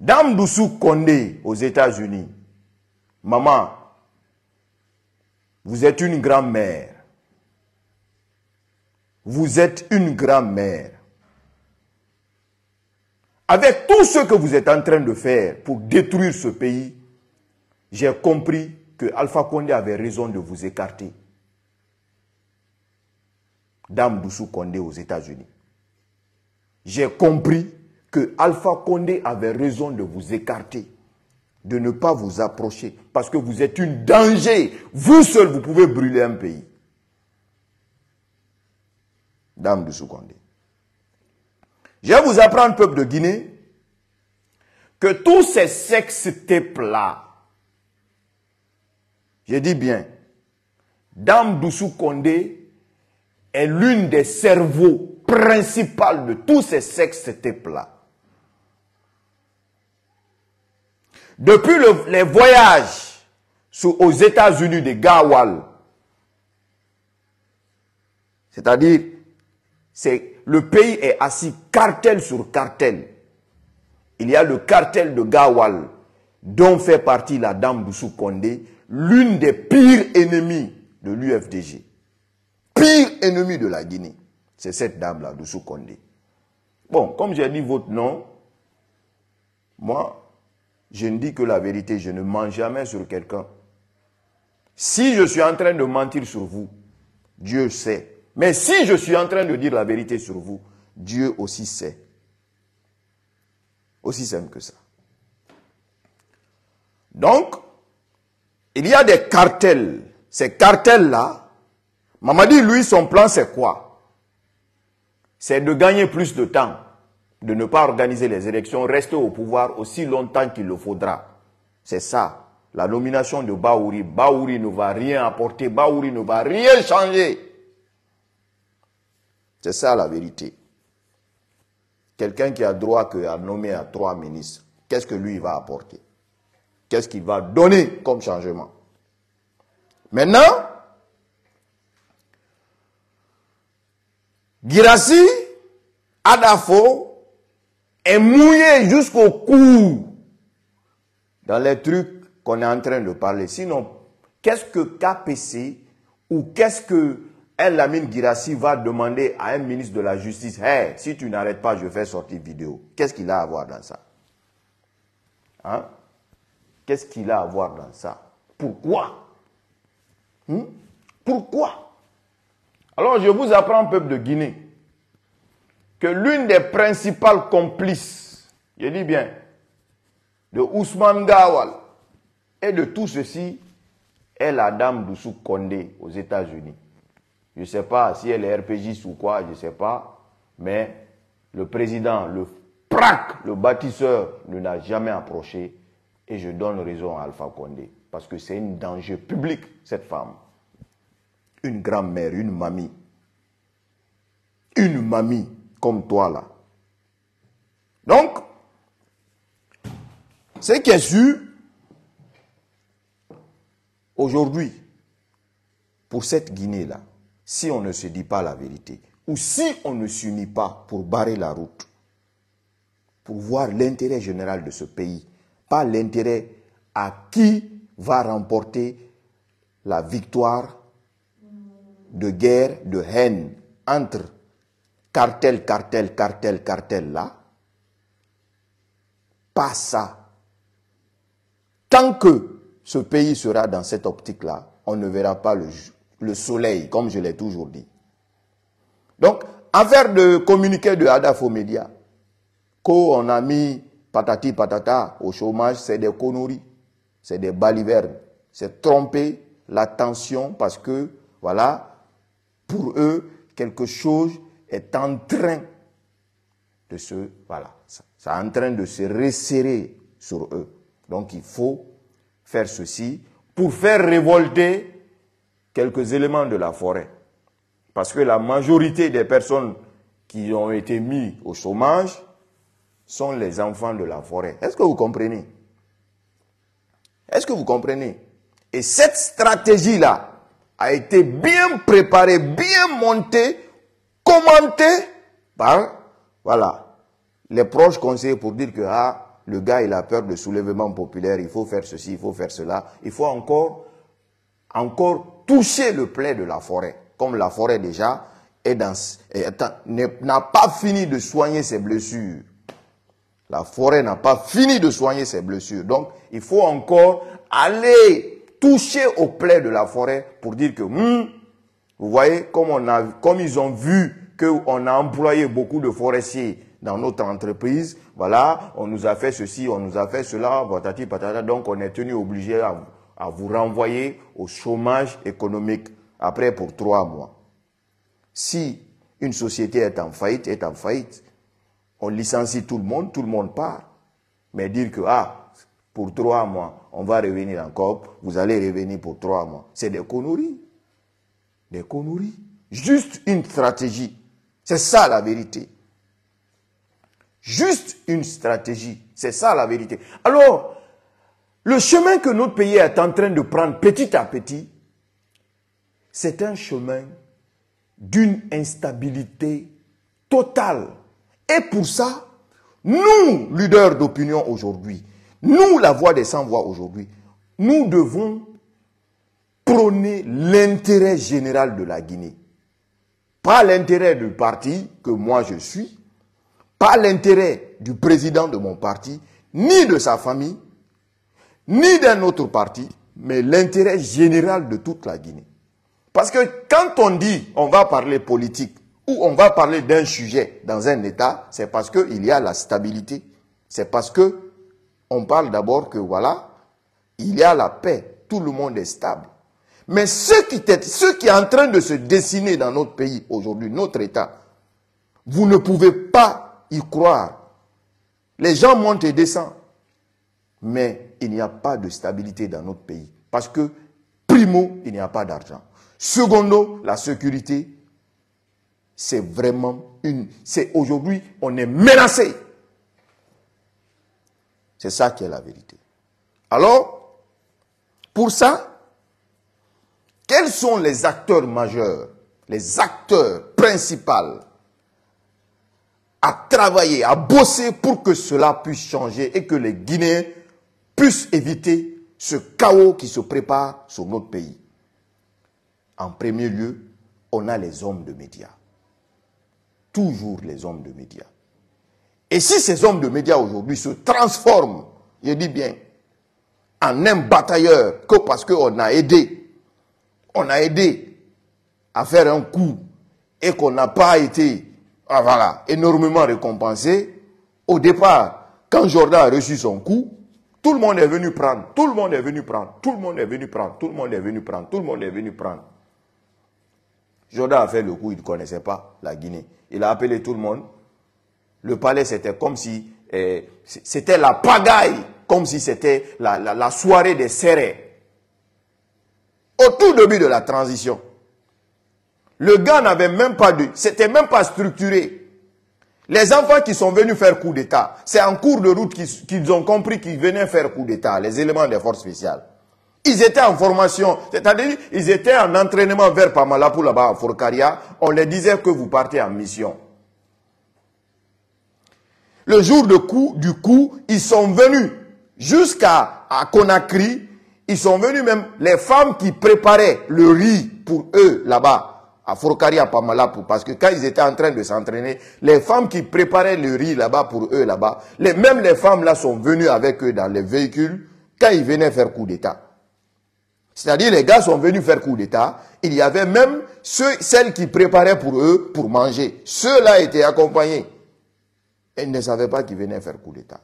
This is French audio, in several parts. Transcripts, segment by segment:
Dame Doussou Kondé aux États-Unis. Maman, vous êtes une grand-mère. Vous êtes une grand-mère. Avec tout ce que vous êtes en train de faire pour détruire ce pays, j'ai compris que Alpha Condé avait raison de vous écarter. Dame Doussou Kondé aux États-Unis. J'ai compris que Alpha Condé avait raison de vous écarter, de ne pas vous approcher, parce que vous êtes une danger. Vous seul, vous pouvez brûler un pays. Dame de Condé. Je vais vous apprendre, peuple de Guinée, que tous ces étaient là je dis bien, Dame Doussou Condé est l'une des cerveaux principaux de tous ces étaient là Depuis les voyages aux États-Unis de Gawal, c'est-à-dire, c'est, le pays est assis cartel sur cartel. Il y a le cartel de Gawal, dont fait partie la dame Boussou Kondé, l'une des pires ennemies de l'UFDG. Pire ennemie de la Guinée. C'est cette dame-là, Boussou Kondé. Bon, comme j'ai dit votre nom, moi, je ne dis que la vérité, je ne mens jamais sur quelqu'un. Si je suis en train de mentir sur vous, Dieu sait. Mais si je suis en train de dire la vérité sur vous, Dieu aussi sait. Aussi simple que ça. Donc, il y a des cartels. Ces cartels-là, dit, lui, son plan, c'est quoi C'est de gagner plus de temps de ne pas organiser les élections, rester au pouvoir aussi longtemps qu'il le faudra. C'est ça, la nomination de Baouri. Baouri ne va rien apporter, Baouri ne va rien changer. C'est ça la vérité. Quelqu'un qui a droit à nommer à trois ministres, qu'est-ce que lui va apporter Qu'est-ce qu'il va donner comme changement Maintenant, Girassi, Adafo, est mouillé jusqu'au cou dans les trucs qu'on est en train de parler. Sinon, qu'est-ce que KPC ou qu'est-ce que El Lamine Girassi va demander à un ministre de la Justice Hé, si tu n'arrêtes pas, je fais sortir vidéo. Qu'est-ce qu'il a à voir dans ça Hein Qu'est-ce qu'il a à voir dans ça Pourquoi hmm? Pourquoi Alors, je vous apprends, peuple de Guinée que l'une des principales complices, je dis bien, de Ousmane Gawal et de tout ceci est la dame Doussou Condé aux États-Unis. Je ne sais pas si elle est RPGiste ou quoi, je ne sais pas, mais le président, le prac, le bâtisseur, ne l'a jamais approché et je donne raison à Alpha Condé parce que c'est un danger public, cette femme. Une grand-mère, une mamie. Une mamie comme toi là. Donc, ce qui est sûr, aujourd'hui, pour cette Guinée-là, si on ne se dit pas la vérité, ou si on ne s'unit pas pour barrer la route, pour voir l'intérêt général de ce pays, pas l'intérêt à qui va remporter la victoire de guerre, de haine entre cartel, cartel, cartel, cartel là, pas ça. Tant que ce pays sera dans cette optique-là, on ne verra pas le, soleil, comme je l'ai toujours dit. Donc, affaire de communiquer de Hadaf aux médias, qu'on a mis patati patata au chômage, c'est des conneries, c'est des balivernes, c'est tromper l'attention parce que, voilà, pour eux, quelque chose est en train de se, voilà, ça, en train de se resserrer sur eux. Donc il faut faire ceci pour faire révolter quelques éléments de la forêt. Parce que la majorité des personnes qui ont été mises au chômage sont les enfants de la forêt. Est-ce que vous comprenez Est-ce que vous comprenez Et cette stratégie-là a été bien préparée, bien montée Commenter, par voilà, les proches conseillers pour dire que ah, le gars, il a peur de soulèvement populaire, il faut faire ceci, il faut faire cela. Il faut encore, encore toucher le plaid de la forêt. Comme la forêt déjà n'a pas fini de soigner ses blessures. La forêt n'a pas fini de soigner ses blessures. Donc, il faut encore aller toucher au plaid de la forêt pour dire que, hmm, vous voyez, comme, ils ont vu qu'on a employé beaucoup de forestiers dans notre entreprise, voilà, on nous a fait ceci, on nous a fait cela, donc on est tenu obligé à, vous renvoyer au chômage économique après pour trois mois. Si une société est en faillite, est en faillite, on licencie tout le monde, tout le monde part. Mais dire que, ah, pour trois mois, on va revenir encore, vous allez revenir pour trois mois, c'est des conneries des conneries. Juste une stratégie. C'est ça la vérité. Juste une stratégie. C'est ça la vérité. Alors, le chemin que notre pays est en train de prendre petit à petit, c'est un chemin d'une instabilité totale. Et pour ça, nous, leaders d'opinion aujourd'hui, nous, la voix des sans-voix aujourd'hui, nous devons Prenez l'intérêt général de la Guinée. Pas l'intérêt du parti que moi je suis, pas l'intérêt du président de mon parti, ni de sa famille, ni d'un autre parti, mais l'intérêt général de toute la Guinée. Parce que quand on dit on va parler politique ou on va parler d'un sujet dans un État, c'est parce qu'il y a la stabilité. C'est parce que on parle d'abord que voilà, il y a la paix, tout le monde est stable. Mais ce qui, ce qui est en train de se dessiner dans notre pays aujourd'hui, notre État, vous ne pouvez pas y croire. Les gens montent et descendent. Mais il n'y a pas de stabilité dans notre pays. Parce que, primo, il n'y a pas d'argent. Secondo, la sécurité, c'est vraiment une... C'est aujourd'hui, on est menacé. C'est ça qui est la vérité. Alors, pour ça, quels sont les acteurs majeurs, les acteurs principaux à travailler, à bosser pour que cela puisse changer et que les Guinéens puissent éviter ce chaos qui se prépare sur notre pays. En premier lieu, on a les hommes de médias. Toujours les hommes de médias. Et si ces hommes de médias aujourd'hui se transforment, je dis bien, en un batailleur que parce qu'on a aidé on a aidé à faire un coup et qu'on n'a pas été ah, voilà, énormément récompensé, au départ, quand Jordan a reçu son coup, tout le monde est venu prendre, tout le monde est venu prendre, tout le monde est venu prendre, tout le monde est venu prendre, tout le monde est venu prendre. Jordan a fait le coup, il ne connaissait pas la Guinée. Il a appelé tout le monde. Le palais, c'était comme si... Eh, c'était la pagaille, comme si c'était la, la soirée des serrés. Au tout début de la transition, le gars n'avait même pas de... C'était même pas structuré. Les enfants qui sont venus faire coup d'État, c'est en cours de route qu'ils ont compris qu'ils venaient faire coup d'État, les éléments des forces spéciales. Ils étaient en formation, c'est-à-dire ils étaient en entraînement vers Pamalapou là-bas, à Forcaria. On les disait que vous partez en mission. Le jour de coup, du coup, ils sont venus jusqu'à à Conakry ils sont venus même, les femmes qui préparaient le riz pour eux là-bas, à Forcaria, à Pamala, parce que quand ils étaient en train de s'entraîner, les femmes qui préparaient le riz là-bas pour eux là-bas, les, même les femmes là sont venues avec eux dans les véhicules quand ils venaient faire coup d'État. C'est-à-dire les gars sont venus faire coup d'État. Il y avait même ceux, celles qui préparaient pour eux pour manger. Ceux-là étaient accompagnés. Ils ne savaient pas qu'ils venaient faire coup d'État.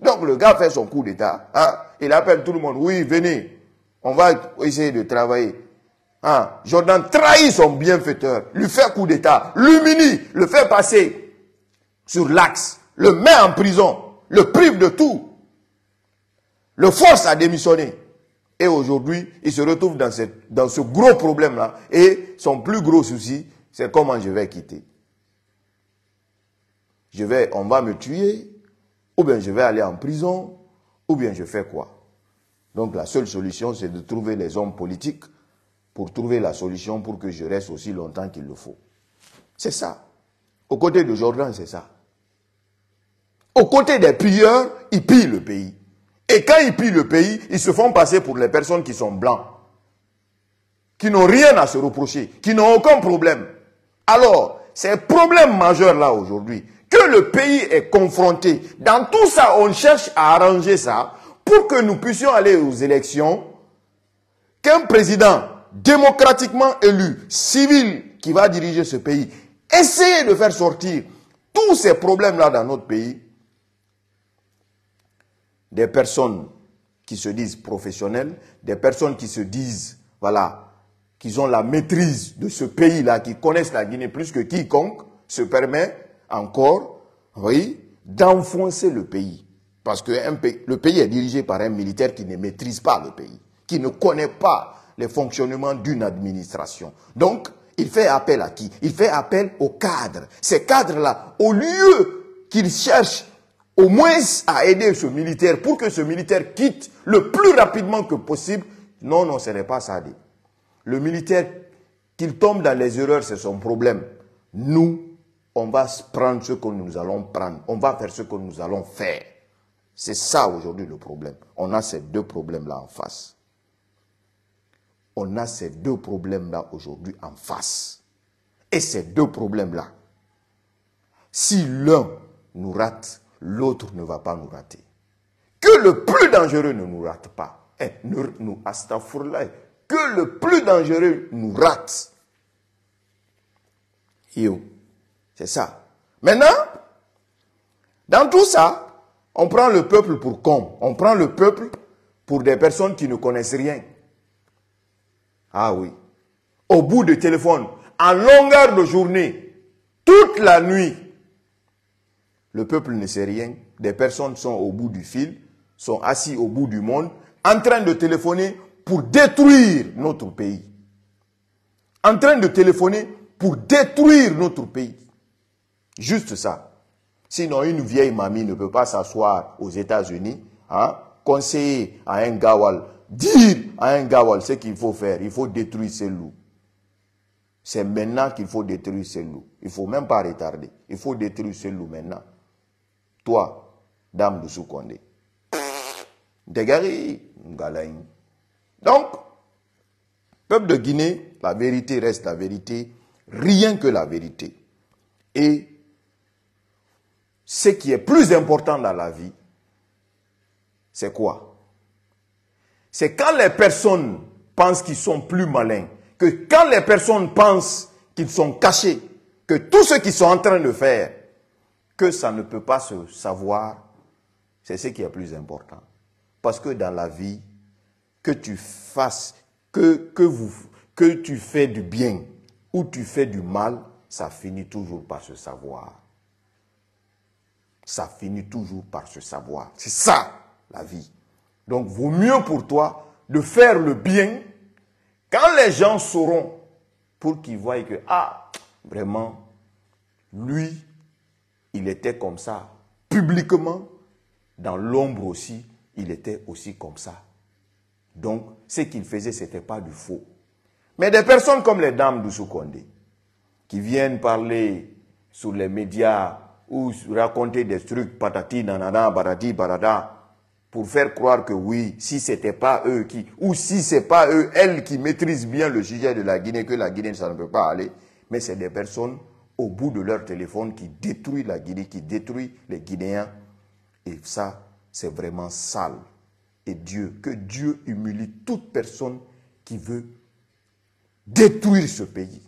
Donc le gars fait son coup d'État. Hein. Il appelle tout le monde. Oui, venez. On va essayer de travailler. Hein. Jordan trahit son bienfaiteur, lui fait coup d'État, l'humilie, le fait passer sur l'axe, le met en prison, le prive de tout, le force à démissionner. Et aujourd'hui, il se retrouve dans, ce, dans ce gros problème-là. Et son plus gros souci, c'est comment je vais quitter. Je vais, on va me tuer, ou bien je vais aller en prison, ou bien je fais quoi Donc la seule solution, c'est de trouver les hommes politiques pour trouver la solution pour que je reste aussi longtemps qu'il le faut. C'est ça. Aux côtés de Jordan, c'est ça. Aux côtés des pilleurs, ils pillent le pays. Et quand ils pillent le pays, ils se font passer pour les personnes qui sont blancs, qui n'ont rien à se reprocher, qui n'ont aucun problème. Alors, c'est un problème majeur là aujourd'hui, le pays est confronté, dans tout ça, on cherche à arranger ça pour que nous puissions aller aux élections, qu'un président démocratiquement élu, civil, qui va diriger ce pays, essaye de faire sortir tous ces problèmes-là dans notre pays, des personnes qui se disent professionnelles, des personnes qui se disent, voilà, qu'ils ont la maîtrise de ce pays-là, qui connaissent la Guinée plus que quiconque, se permet encore d'enfoncer le pays. Parce que le pays est dirigé par un militaire qui ne maîtrise pas le pays, qui ne connaît pas les fonctionnements d'une administration. Donc, il fait appel à qui Il fait appel aux cadres. Ces cadres-là, au lieu qu'ils cherchent au moins à aider ce militaire pour que ce militaire quitte le plus rapidement que possible, non, non, ce n'est pas ça. Le militaire, qu'il tombe dans les erreurs, c'est son problème. Nous, on va prendre ce que nous allons prendre, on va faire ce que nous allons faire. C'est ça aujourd'hui le problème. On a ces deux problèmes-là en face. On a ces deux problèmes-là aujourd'hui en face. Et ces deux problèmes-là, si l'un nous rate, l'autre ne va pas nous rater. Que le plus dangereux ne nous rate pas. Eh, nous, que le plus dangereux nous rate. Yo. C'est ça. Maintenant, dans tout ça, on prend le peuple pour con. On prend le peuple pour des personnes qui ne connaissent rien. Ah oui. Au bout de téléphone, en longueur de journée, toute la nuit, le peuple ne sait rien. Des personnes sont au bout du fil, sont assis au bout du monde, en train de téléphoner pour détruire notre pays. En train de téléphoner pour détruire notre pays. Juste ça. Sinon, une vieille mamie ne peut pas s'asseoir aux États-Unis, hein, conseiller à un gawal, dire à un gawal ce qu'il faut faire. Il faut détruire ces loups. C'est maintenant qu'il faut détruire ces loups. Il faut même pas retarder. Il faut détruire ces loups maintenant. Toi, dame de Soukonde. Dégari, Donc, peuple de Guinée, la vérité reste la vérité, rien que la vérité. Et ce qui est plus important dans la vie, c'est quoi C'est quand les personnes pensent qu'ils sont plus malins, que quand les personnes pensent qu'ils sont cachés, que tout ce qu'ils sont en train de faire, que ça ne peut pas se savoir, c'est ce qui est plus important. Parce que dans la vie, que tu fasses, que, que, vous, que tu fais du bien ou tu fais du mal, ça finit toujours par se savoir ça finit toujours par se savoir. C'est ça, la vie. Donc, vaut mieux pour toi de faire le bien quand les gens sauront pour qu'ils voient que, ah, vraiment, lui, il était comme ça publiquement, dans l'ombre aussi, il était aussi comme ça. Donc, ce qu'il faisait, ce n'était pas du faux. Mais des personnes comme les dames de Condé, qui viennent parler sur les médias ou raconter des trucs patati, nanana, baradi, barada, pour faire croire que oui, si c'était pas eux qui, ou si c'est pas eux, elles qui maîtrisent bien le sujet de la Guinée, que la Guinée, ça ne peut pas aller, mais c'est des personnes au bout de leur téléphone qui détruisent la Guinée, qui détruisent les Guinéens. Et ça, c'est vraiment sale. Et Dieu, que Dieu humilie toute personne qui veut détruire ce pays.